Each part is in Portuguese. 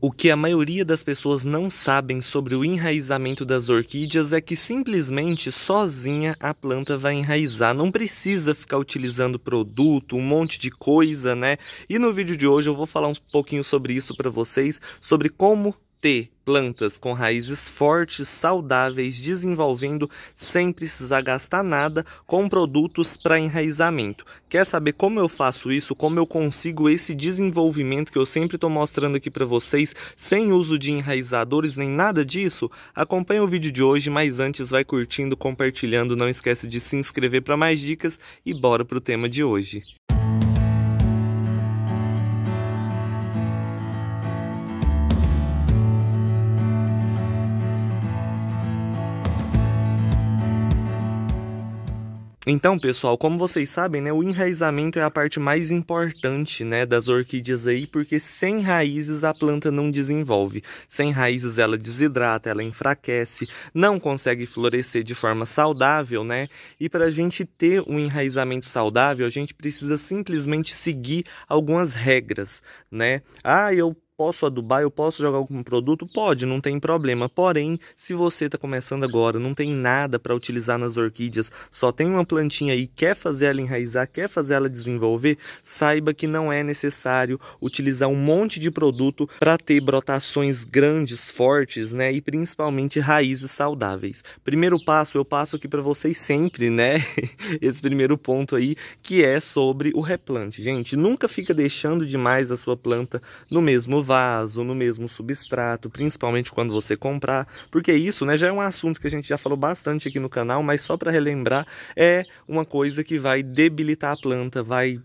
O que a maioria das pessoas não sabem sobre o enraizamento das orquídeas é que simplesmente sozinha a planta vai enraizar, não precisa ficar utilizando produto, um monte de coisa, né? E no vídeo de hoje eu vou falar um pouquinho sobre isso para vocês, sobre como T. Plantas com raízes fortes, saudáveis, desenvolvendo sem precisar gastar nada com produtos para enraizamento. Quer saber como eu faço isso? Como eu consigo esse desenvolvimento que eu sempre estou mostrando aqui para vocês, sem uso de enraizadores nem nada disso? Acompanhe o vídeo de hoje, mas antes vai curtindo, compartilhando, não esquece de se inscrever para mais dicas e bora para o tema de hoje. Então, pessoal, como vocês sabem, né, o enraizamento é a parte mais importante né, das orquídeas aí, porque sem raízes a planta não desenvolve. Sem raízes ela desidrata, ela enfraquece, não consegue florescer de forma saudável, né? E para a gente ter um enraizamento saudável, a gente precisa simplesmente seguir algumas regras, né? Ah, eu Posso adubar? Eu posso jogar algum produto? Pode, não tem problema. Porém, se você está começando agora, não tem nada para utilizar nas orquídeas, só tem uma plantinha aí, quer fazer ela enraizar, quer fazer ela desenvolver, saiba que não é necessário utilizar um monte de produto para ter brotações grandes, fortes, né? E principalmente raízes saudáveis. Primeiro passo, eu passo aqui para vocês sempre, né? Esse primeiro ponto aí, que é sobre o replante. Gente, nunca fica deixando demais a sua planta no mesmo vaso, no mesmo substrato, principalmente quando você comprar, porque isso né, já é um assunto que a gente já falou bastante aqui no canal, mas só para relembrar, é uma coisa que vai debilitar a planta, vai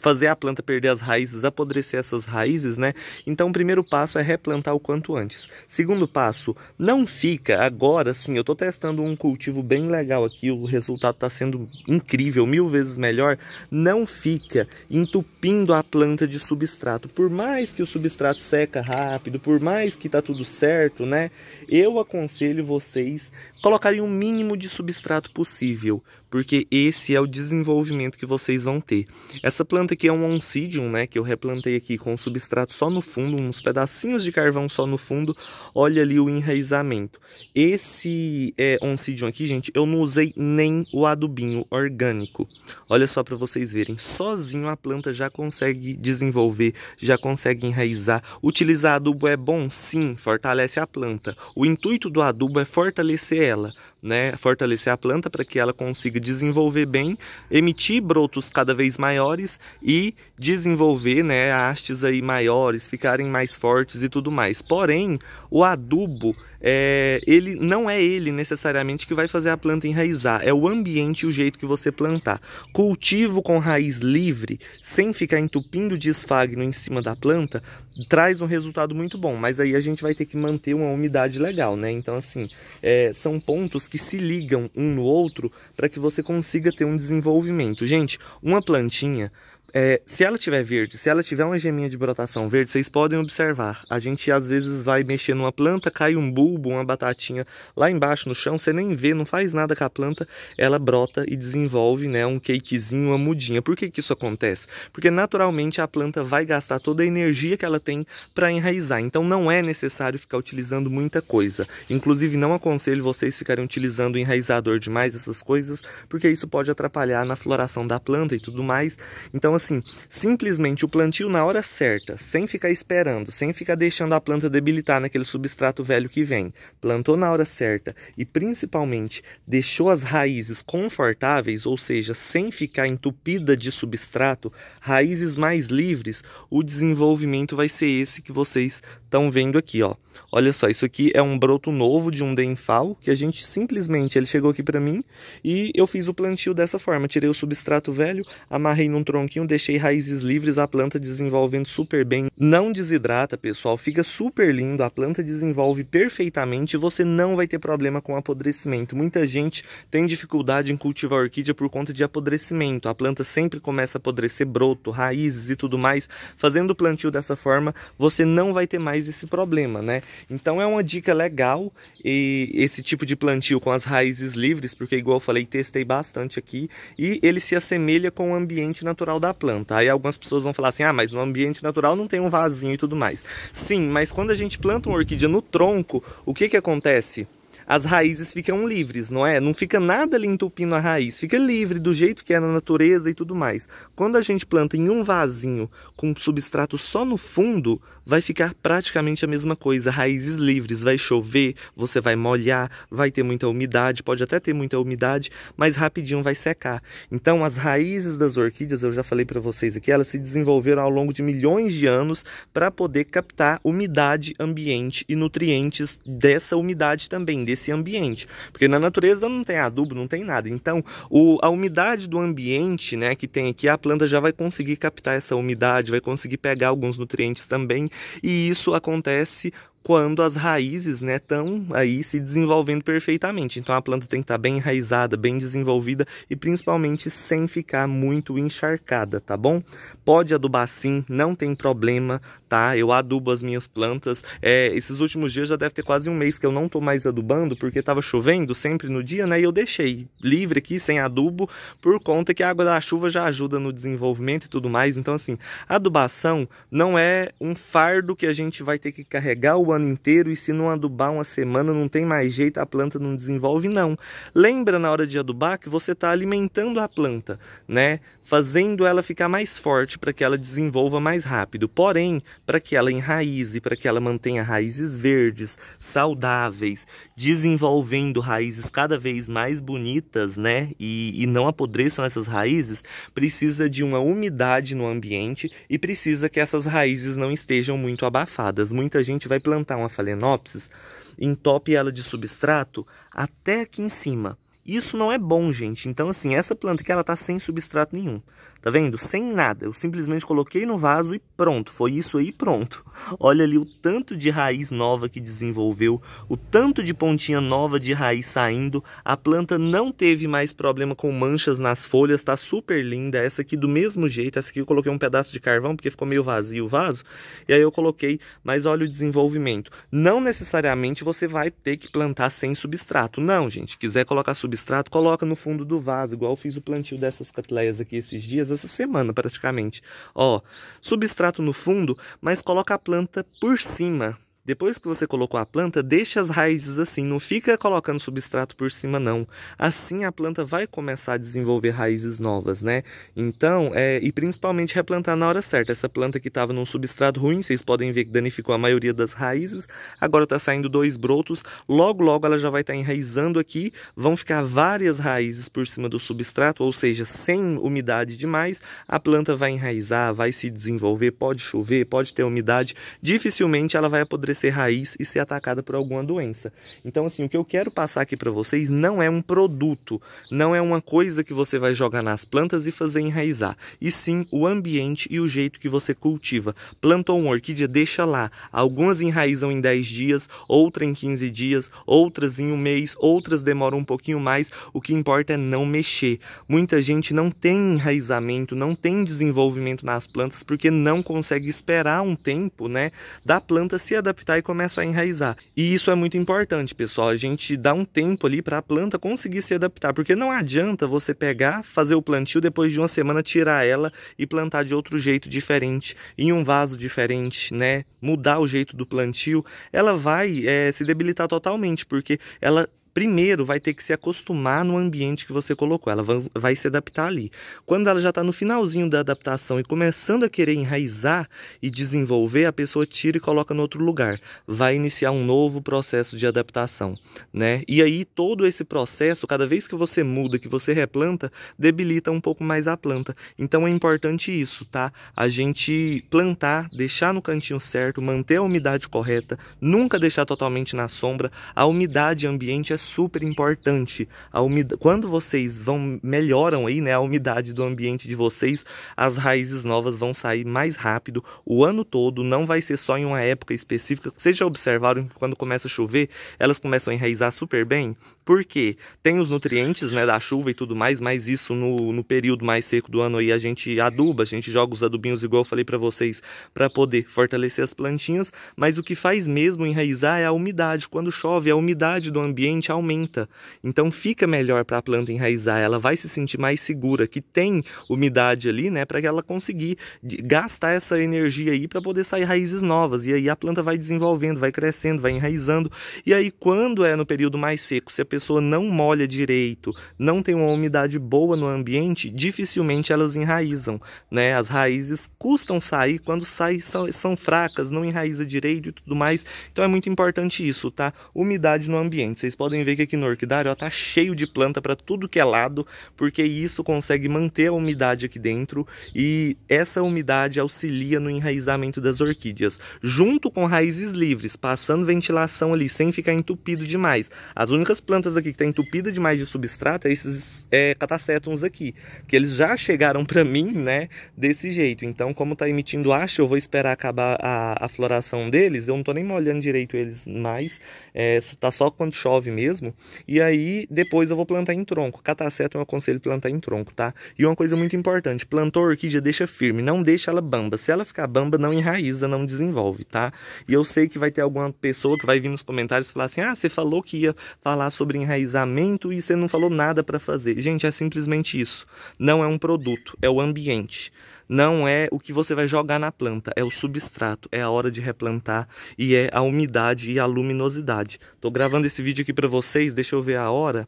fazer a planta perder as raízes, apodrecer essas raízes, né? Então o primeiro passo é replantar o quanto antes. Segundo passo, não fica agora sim, eu estou testando um cultivo bem legal aqui, o resultado está sendo incrível, mil vezes melhor, não fica entupindo a planta de substrato. Por mais que o substrato seca rápido, por mais que tá tudo certo, né? Eu aconselho vocês colocarem o mínimo de substrato possível, porque esse é o desenvolvimento que vocês vão ter. Essa planta aqui é um oncidium, né? Que eu replantei aqui com substrato só no fundo, uns pedacinhos de carvão só no fundo. Olha ali o enraizamento. Esse é, oncidium aqui, gente, eu não usei nem o adubinho orgânico. Olha só para vocês verem. Sozinho a planta já consegue desenvolver, já consegue enraizar. Utilizar adubo é bom? Sim, fortalece a planta. O intuito do adubo é fortalecer ela, né, fortalecer a planta para que ela consiga desenvolver bem, emitir brotos cada vez maiores e desenvolver né, hastes aí maiores, ficarem mais fortes e tudo mais. Porém, o adubo é, ele não é ele necessariamente que vai fazer a planta enraizar, é o ambiente e o jeito que você plantar. Cultivo com raiz livre, sem ficar entupindo de esfagno em cima da planta, traz um resultado muito bom, mas aí a gente vai ter que manter uma umidade legal, né? Então, assim, é, são pontos que se ligam um no outro para que você consiga ter um desenvolvimento. Gente, uma plantinha é, se ela tiver verde, se ela tiver uma geminha de brotação verde, vocês podem observar. A gente às vezes vai mexer numa planta, cai um bulbo, uma batatinha lá embaixo no chão, você nem vê, não faz nada com a planta, ela brota e desenvolve né, um cakezinho, uma mudinha. Por que, que isso acontece? Porque naturalmente a planta vai gastar toda a energia que ela tem para enraizar. Então não é necessário ficar utilizando muita coisa. Inclusive não aconselho vocês ficarem utilizando enraizador demais, essas coisas, porque isso pode atrapalhar na floração da planta e tudo mais. Então assim, simplesmente o plantio na hora certa, sem ficar esperando, sem ficar deixando a planta debilitar naquele substrato velho que vem, plantou na hora certa e principalmente deixou as raízes confortáveis, ou seja, sem ficar entupida de substrato, raízes mais livres, o desenvolvimento vai ser esse que vocês estão vendo aqui, ó. Olha só, isso aqui é um broto novo de um denfal que a gente simplesmente, ele chegou aqui para mim e eu fiz o plantio dessa forma, tirei o substrato velho, amarrei num tronquinho deixei raízes livres, a planta desenvolvendo super bem. Não desidrata, pessoal, fica super lindo, a planta desenvolve perfeitamente e você não vai ter problema com apodrecimento. Muita gente tem dificuldade em cultivar orquídea por conta de apodrecimento. A planta sempre começa a apodrecer broto, raízes e tudo mais. Fazendo o plantio dessa forma, você não vai ter mais esse problema, né? Então é uma dica legal e esse tipo de plantio com as raízes livres, porque igual eu falei, testei bastante aqui e ele se assemelha com o ambiente natural da planta. Aí algumas pessoas vão falar assim: ah, mas no ambiente natural não tem um vasinho e tudo mais. Sim, mas quando a gente planta uma orquídea no tronco, o que, que acontece? as raízes ficam livres, não é? Não fica nada ali entupindo a raiz, fica livre do jeito que é na natureza e tudo mais. Quando a gente planta em um vasinho com substrato só no fundo, vai ficar praticamente a mesma coisa, raízes livres, vai chover, você vai molhar, vai ter muita umidade, pode até ter muita umidade, mas rapidinho vai secar. Então as raízes das orquídeas, eu já falei para vocês aqui, elas se desenvolveram ao longo de milhões de anos para poder captar umidade ambiente e nutrientes dessa umidade também, desse esse ambiente. Porque na natureza não tem adubo, não tem nada. Então, o, a umidade do ambiente né, que tem aqui, a planta já vai conseguir captar essa umidade, vai conseguir pegar alguns nutrientes também. E isso acontece quando as raízes né estão aí se desenvolvendo perfeitamente. Então a planta tem que estar tá bem enraizada, bem desenvolvida e principalmente sem ficar muito encharcada, tá bom? Pode adubar sim, não tem problema, tá? Eu adubo as minhas plantas. É, esses últimos dias já deve ter quase um mês que eu não tô mais adubando porque tava chovendo sempre no dia, né? E eu deixei livre aqui sem adubo por conta que a água da chuva já ajuda no desenvolvimento e tudo mais. Então assim, adubação não é um fardo que a gente vai ter que carregar o o ano inteiro e se não adubar uma semana não tem mais jeito, a planta não desenvolve não. Lembra na hora de adubar que você está alimentando a planta, né? Fazendo ela ficar mais forte para que ela desenvolva mais rápido. Porém, para que ela enraize, para que ela mantenha raízes verdes, saudáveis, desenvolvendo raízes cada vez mais bonitas, né? E, e não apodreçam essas raízes, precisa de uma umidade no ambiente e precisa que essas raízes não estejam muito abafadas. Muita gente vai plantar plantar uma phalaenopsis, entope ela de substrato até aqui em cima. Isso não é bom, gente. Então, assim, essa planta aqui, ela tá sem substrato nenhum. Tá vendo? Sem nada. Eu simplesmente coloquei no vaso e pronto. Foi isso aí pronto. Olha ali o tanto de raiz nova que desenvolveu, o tanto de pontinha nova de raiz saindo. A planta não teve mais problema com manchas nas folhas, tá super linda. Essa aqui do mesmo jeito. Essa aqui eu coloquei um pedaço de carvão porque ficou meio vazio o vaso. E aí eu coloquei, mas olha o desenvolvimento. Não necessariamente você vai ter que plantar sem substrato. Não, gente. Quiser colocar substrato, coloca no fundo do vaso, igual eu fiz o plantio dessas catleias aqui esses dias essa semana praticamente. Ó, substrato no fundo, mas coloca a planta por cima depois que você colocou a planta, deixe as raízes assim, não fica colocando substrato por cima não. Assim a planta vai começar a desenvolver raízes novas, né? Então, é, e principalmente replantar na hora certa. Essa planta que estava num substrato ruim, vocês podem ver que danificou a maioria das raízes, agora está saindo dois brotos, logo logo ela já vai estar tá enraizando aqui, vão ficar várias raízes por cima do substrato, ou seja, sem umidade demais, a planta vai enraizar, vai se desenvolver, pode chover, pode ter umidade, dificilmente ela vai apodrecer crescer raiz e ser atacada por alguma doença. Então, assim, o que eu quero passar aqui para vocês não é um produto, não é uma coisa que você vai jogar nas plantas e fazer enraizar, e sim o ambiente e o jeito que você cultiva. Plantou uma orquídea, deixa lá. Algumas enraizam em 10 dias, outra em 15 dias, outras em um mês, outras demoram um pouquinho mais. O que importa é não mexer. Muita gente não tem enraizamento, não tem desenvolvimento nas plantas porque não consegue esperar um tempo, né, da planta se adaptar conectar e começa a enraizar. E isso é muito importante, pessoal. A gente dá um tempo ali para a planta conseguir se adaptar, porque não adianta você pegar, fazer o plantio, depois de uma semana tirar ela e plantar de outro jeito diferente, em um vaso diferente, né? Mudar o jeito do plantio, ela vai é, se debilitar totalmente, porque ela primeiro vai ter que se acostumar no ambiente que você colocou, ela vai se adaptar ali. Quando ela já está no finalzinho da adaptação e começando a querer enraizar e desenvolver, a pessoa tira e coloca no outro lugar. Vai iniciar um novo processo de adaptação, né? E aí todo esse processo, cada vez que você muda, que você replanta, debilita um pouco mais a planta. Então é importante isso, tá? A gente plantar, deixar no cantinho certo, manter a umidade correta, nunca deixar totalmente na sombra. A umidade ambiente é super importante. A umid... Quando vocês vão melhoram aí, né, a umidade do ambiente de vocês, as raízes novas vão sair mais rápido o ano todo, não vai ser só em uma época específica. Vocês já observaram que quando começa a chover, elas começam a enraizar super bem? Porque tem os nutrientes, né, da chuva e tudo mais, mas isso no, no período mais seco do ano aí a gente aduba, a gente joga os adubinhos igual eu falei para vocês, para poder fortalecer as plantinhas, mas o que faz mesmo enraizar é a umidade. Quando chove, a umidade do ambiente aumenta aumenta. Então fica melhor para a planta enraizar, ela vai se sentir mais segura, que tem umidade ali, né, para que ela conseguir gastar essa energia aí para poder sair raízes novas. E aí a planta vai desenvolvendo, vai crescendo, vai enraizando. E aí quando é no período mais seco, se a pessoa não molha direito, não tem uma umidade boa no ambiente, dificilmente elas enraizam, né? As raízes custam sair, quando saem são, são fracas, não enraiza direito e tudo mais. Então é muito importante isso, tá? Umidade no ambiente. Vocês podem ver ver que aqui no orquidário ó, tá cheio de planta para tudo que é lado, porque isso consegue manter a umidade aqui dentro e essa umidade auxilia no enraizamento das orquídeas. Junto com raízes livres, passando ventilação ali, sem ficar entupido demais. As únicas plantas aqui que tá entupida demais de substrato é esses é, catacétons aqui, que eles já chegaram para mim, né, desse jeito. Então, como tá emitindo haste, eu vou esperar acabar a, a floração deles, eu não tô nem molhando direito eles mais, é, tá só quando chove mesmo mesmo. E aí depois eu vou plantar em tronco. Cataceto eu é aconselho plantar em tronco, tá? E uma coisa muito importante, plantou orquídea deixa firme, não deixa ela bamba. Se ela ficar bamba, não enraiza, não desenvolve, tá? E eu sei que vai ter alguma pessoa que vai vir nos comentários falar assim: "Ah, você falou que ia falar sobre enraizamento e você não falou nada para fazer". Gente, é simplesmente isso. Não é um produto, é o ambiente não é o que você vai jogar na planta, é o substrato, é a hora de replantar e é a umidade e a luminosidade. Tô gravando esse vídeo aqui para vocês, deixa eu ver a hora.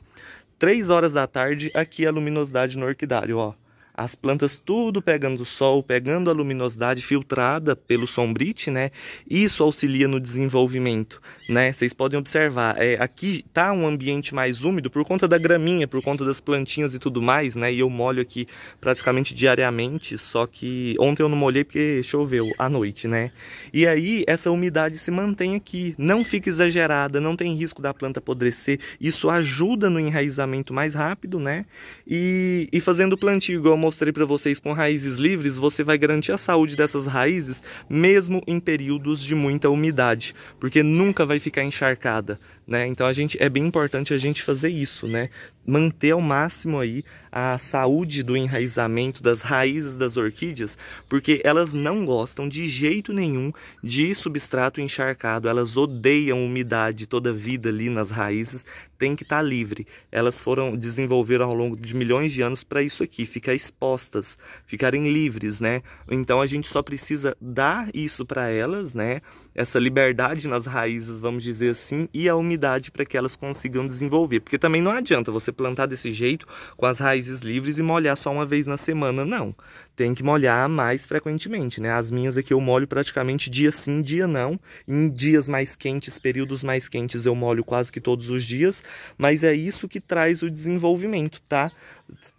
3 horas da tarde, aqui a luminosidade no orquidário, ó as plantas tudo pegando sol, pegando a luminosidade filtrada pelo sombrite, né? Isso auxilia no desenvolvimento, né? Vocês podem observar, é, aqui tá um ambiente mais úmido por conta da graminha, por conta das plantinhas e tudo mais, né? E eu molho aqui praticamente diariamente, só que ontem eu não molhei porque choveu à noite, né? E aí essa umidade se mantém aqui, não fica exagerada, não tem risco da planta apodrecer, isso ajuda no enraizamento mais rápido, né? E, e fazendo plantio, igual mostrei para vocês com raízes livres, você vai garantir a saúde dessas raízes mesmo em períodos de muita umidade, porque nunca vai ficar encharcada. Né? Então a gente é bem importante a gente fazer isso, né? Manter ao máximo aí a saúde do enraizamento das raízes das orquídeas, porque elas não gostam de jeito nenhum de substrato encharcado. Elas odeiam umidade toda a vida ali nas raízes, tem que estar tá livre. Elas foram desenvolveram ao longo de milhões de anos para isso aqui, ficar expostas, ficarem livres, né? Então a gente só precisa dar isso para elas, né? Essa liberdade nas raízes, vamos dizer assim, e a umidade para que elas consigam desenvolver. Porque também não adianta você plantar desse jeito, com as raízes livres e molhar só uma vez na semana, não. Tem que molhar mais frequentemente, né? As minhas aqui eu molho praticamente dia sim, dia não. Em dias mais quentes, períodos mais quentes, eu molho quase que todos os dias. Mas é isso que traz o desenvolvimento, tá?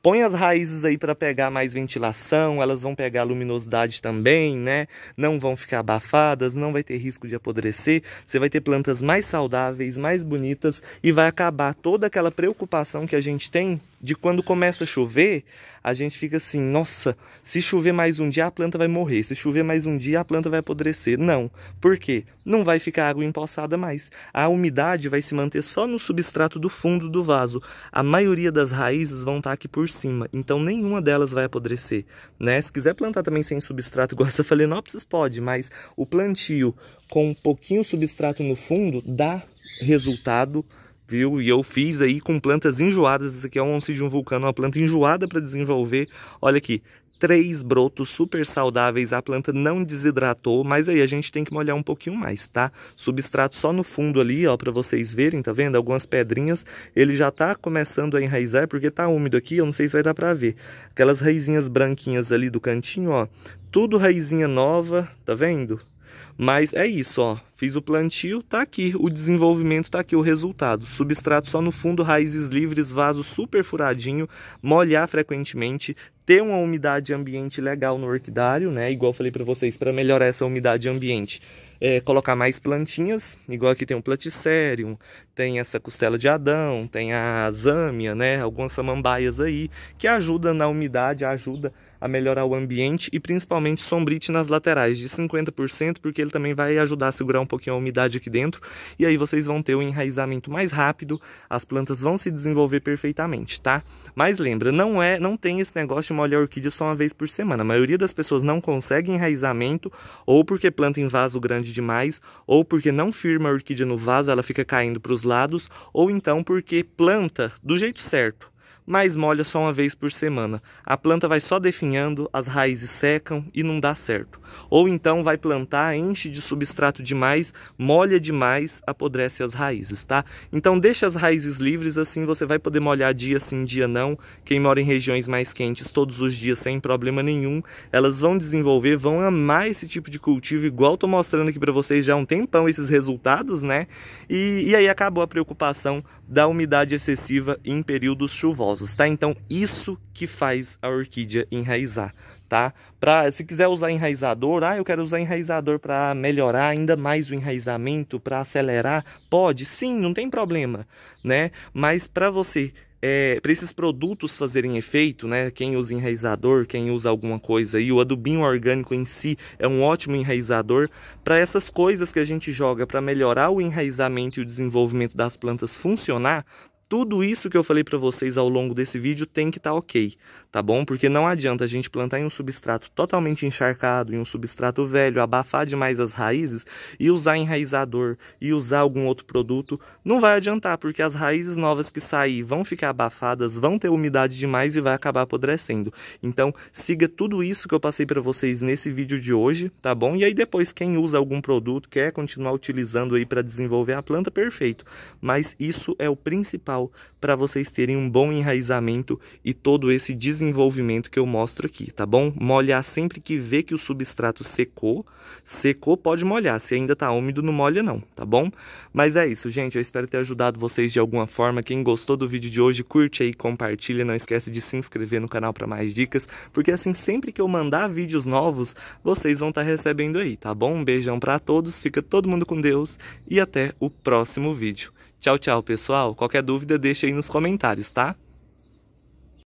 põe as raízes aí para pegar mais ventilação, elas vão pegar luminosidade também, né? Não vão ficar abafadas, não vai ter risco de apodrecer. Você vai ter plantas mais saudáveis, mais bonitas e vai acabar toda aquela preocupação que a gente tem de quando começa a chover, a gente fica assim, nossa, se chover mais um dia a planta vai morrer, se chover mais um dia a planta vai apodrecer. Não, por quê? Não vai ficar água empoçada mais. A umidade vai se manter só no substrato do fundo do vaso. A maioria das raízes vão estar tá aqui por cima, então nenhuma delas vai apodrecer. Né? Se quiser plantar também sem substrato, igual essa phalaenopsis, pode, mas o plantio com um pouquinho substrato no fundo dá resultado viu? E eu fiz aí com plantas enjoadas. Esse aqui é um oncidium vulcano, uma planta enjoada para desenvolver. Olha aqui, três brotos super saudáveis, a planta não desidratou, mas aí a gente tem que molhar um pouquinho mais, tá? Substrato só no fundo ali, ó, para vocês verem, tá vendo? Algumas pedrinhas, ele já tá começando a enraizar, porque tá úmido aqui, eu não sei se vai dar para ver. Aquelas raizinhas branquinhas ali do cantinho, ó, tudo raizinha nova, tá vendo? Mas é isso, ó. Fiz o plantio, tá aqui. O desenvolvimento tá aqui, o resultado. Substrato só no fundo, raízes livres, vaso super furadinho, molhar frequentemente, ter uma umidade ambiente legal no orquidário, né? Igual falei para vocês, para melhorar essa umidade ambiente. É, colocar mais plantinhas, igual aqui tem o platicérium, tem essa costela de Adão, tem a zâmia, né? Algumas samambaias aí, que ajuda na umidade, ajuda a melhorar o ambiente e principalmente sombrite nas laterais de 50%, porque ele também vai ajudar a segurar um pouquinho a umidade aqui dentro e aí vocês vão ter o um enraizamento mais rápido, as plantas vão se desenvolver perfeitamente, tá? Mas lembra, não é, não tem esse negócio de molhar a orquídea só uma vez por semana. A maioria das pessoas não consegue enraizamento ou porque planta em vaso grande demais, ou porque não firma a orquídea no vaso, ela fica caindo para os lados, ou então porque planta do jeito certo mas molha só uma vez por semana. A planta vai só definhando, as raízes secam e não dá certo. Ou então vai plantar, enche de substrato demais, molha demais, apodrece as raízes, tá? Então deixa as raízes livres, assim você vai poder molhar dia sim, dia não. Quem mora em regiões mais quentes todos os dias sem problema nenhum, elas vão desenvolver, vão amar esse tipo de cultivo, igual tô mostrando aqui para vocês já há um tempão esses resultados, né? E, e aí acabou a preocupação da umidade excessiva em períodos chuvosos vasos, tá? Então, isso que faz a orquídea enraizar, tá? Pra, se quiser usar enraizador, ah, eu quero usar enraizador para melhorar ainda mais o enraizamento, para acelerar, pode, sim, não tem problema, né? Mas para você é, para esses produtos fazerem efeito, né? Quem usa enraizador, quem usa alguma coisa aí, o adubinho orgânico em si é um ótimo enraizador. Para essas coisas que a gente joga para melhorar o enraizamento e o desenvolvimento das plantas funcionar, tudo isso que eu falei para vocês ao longo desse vídeo tem que estar tá ok, tá bom? Porque não adianta a gente plantar em um substrato totalmente encharcado, em um substrato velho, abafar demais as raízes e usar enraizador e usar algum outro produto, não vai adiantar, porque as raízes novas que sair vão ficar abafadas, vão ter umidade demais e vai acabar apodrecendo. Então, siga tudo isso que eu passei para vocês nesse vídeo de hoje, tá bom? E aí depois quem usa algum produto, quer continuar utilizando aí para desenvolver a planta, perfeito. Mas isso é o principal fundamental para vocês terem um bom enraizamento e todo esse desenvolvimento que eu mostro aqui, tá bom? Molhar sempre que vê que o substrato secou. Secou, pode molhar. Se ainda tá úmido, não molha não, tá bom? Mas é isso, gente. Eu espero ter ajudado vocês de alguma forma. Quem gostou do vídeo de hoje, curte aí, compartilha. Não esquece de se inscrever no canal para mais dicas, porque assim, sempre que eu mandar vídeos novos, vocês vão estar tá recebendo aí, tá bom? Um beijão para todos, fica todo mundo com Deus e até o próximo vídeo. Tchau, tchau, pessoal. Qualquer dúvida, deixa aí nos comentários, tá?